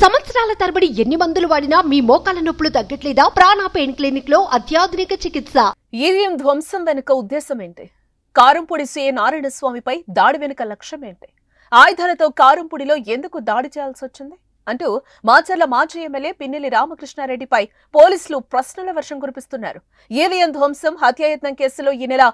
సంవత్సరాల తరబడి ఎన్ని మందులు వాడినా మీ మోకాల నొప్పులు తగ్గట్లేదా ప్రాణా పెయిన్ క్లినిక్ లో అత్యాధునిక చికిత్స ఈవీఎం ధ్వంసం వెనుక ఉద్దేశం ఏంటి కారంపూడి సీఏ స్వామిపై దాడి వెనుక లక్ష్యం ఏంటి ఆయుధాలతో కారంపూడిలో ఎందుకు దాడి చేయాల్సి వచ్చింది అంటూ మాచర్ల మాజీ ఎమ్మెల్యే పిన్నెల్లి రామకృష్ణారెడ్డిపై పోలీసులు ప్రశ్నల వర్షం కురిపిస్తున్నారు ఈవీఎం ధ్వంసం హత్యాయత్నం కేసులో ఈ నెల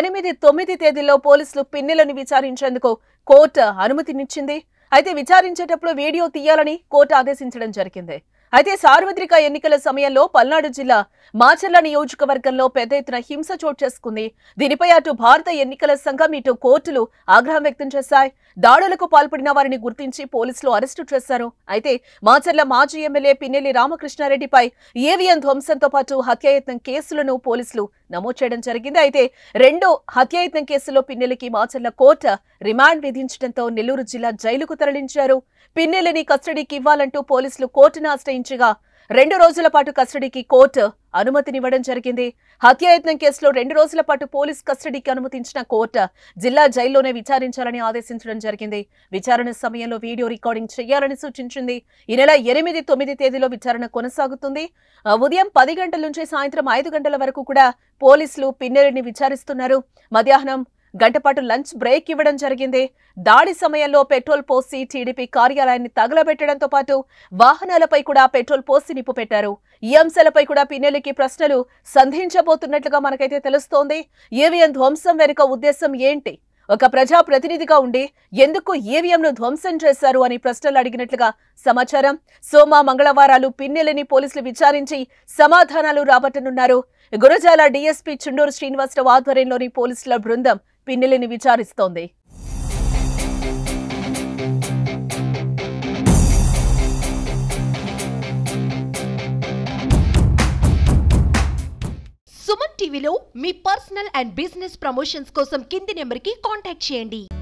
ఎనిమిది తొమ్మిది తేదీల్లో పోలీసులు పిన్నెలను విచారించేందుకు కోర్టు అనుమతినిచ్చింది అయితే విచారించేటప్పుడు వీడియో తీయాలని కోర్టు ఆదేశించడం జరిగింది అయితే సార్వత్రిక ఎన్నికల సమయంలో పల్నాడు జిల్లా మాచర్ల నియోజకవర్గంలో పెద్ద ఎత్తున హింస చోటు చేసుకుంది దీనిపై అటు భారత ఎన్నికల సంఘం ఇటు కోర్టులు ఆగ్రహం వ్యక్తం చేశాయి దాడులకు పాల్పడిన వారిని గుర్తించి పోలీసులు అరెస్టు చేశారు అయితే మాచర్ల మాజీ ఎమ్మెల్యే పిన్నెల్లి రామకృష్ణారెడ్డిపై ఏవిఎన్ ధ్వంసంతో పాటు హత్యాయత్నం కేసులను పోలీసులు నమోదు చేయడం జరిగింది అయితే రెండో హత్యాయత్నం కేసులో పిన్నెలకి మాచర్ల కోర్టు రిమాండ్ విధించడంతో నెల్లూరు జిల్లా జైలుకు తరలించారు పిన్నెలని కస్టడీకి ఇవ్వాలంటూ పోలీసులు కోర్టును ఆశ్రయించగా రెండు రోజుల పాటు కస్టడీకి కోర్టు అనుమతినివ్వడం జరిగింది హత్యాయత్నం కేసులో రెండు రోజుల పాటు పోలీస్ కస్టడీకి అనుమతించిన కోర్టు జిల్లా జైల్లోనే విచారించాలని ఆదేశించడం జరిగింది విచారణ సమయంలో వీడియో రికార్డింగ్ చేయాలని సూచించింది ఈ నెల ఎనిమిది తొమ్మిది తేదీలో విచారణ కొనసాగుతుంది ఉదయం పది గంటల నుంచి సాయంత్రం ఐదు గంటల వరకు కూడా పోలీసులు పిన్నెరిని విచారిస్తున్నారు మధ్యాహ్నం గంటపాటు లంచ్ బ్రేక్ ఇవ్వడం జరిగింది దాడి సమయంలో పెట్రోల్ పోసి టీడీపీ కార్యాలయాన్ని తగలబెట్టడంతో పాటు వాహనాలపై కూడా పెట్రోల్ పోసి నిప్పు పెట్టారు ఈ అంశాలపై కూడా పిన్నెలికి ప్రశ్నలు సంధించబోతున్నట్లుగా మనకైతే తెలుస్తోంది ఈవీఎం ధ్వంసం వెనుక ఉద్దేశం ఏంటి ఒక ప్రజా ప్రతినిధిగా ఉండి ఎందుకు ఈవీఎంను ధ్వంసం చేశారు అని ప్రశ్నలు అడిగినట్లుగా సమాచారం సోమ మంగళవారాలు పిన్నెలని పోలీసులు విచారించి సమాధానాలు రాబట్టనున్నారు గురజాల డిఎస్పీ చుండూరు శ్రీనివాసరావు ఆధ్వర్యంలోని పోలీసుల బృందం పిన్నెలిని విచారిస్తోంది సుమన్ టీవీలో మీ పర్సనల్ అండ్ బిజినెస్ ప్రమోషన్స్ కోసం కింది నెంబర్కి కాంటాక్ట్ చేయండి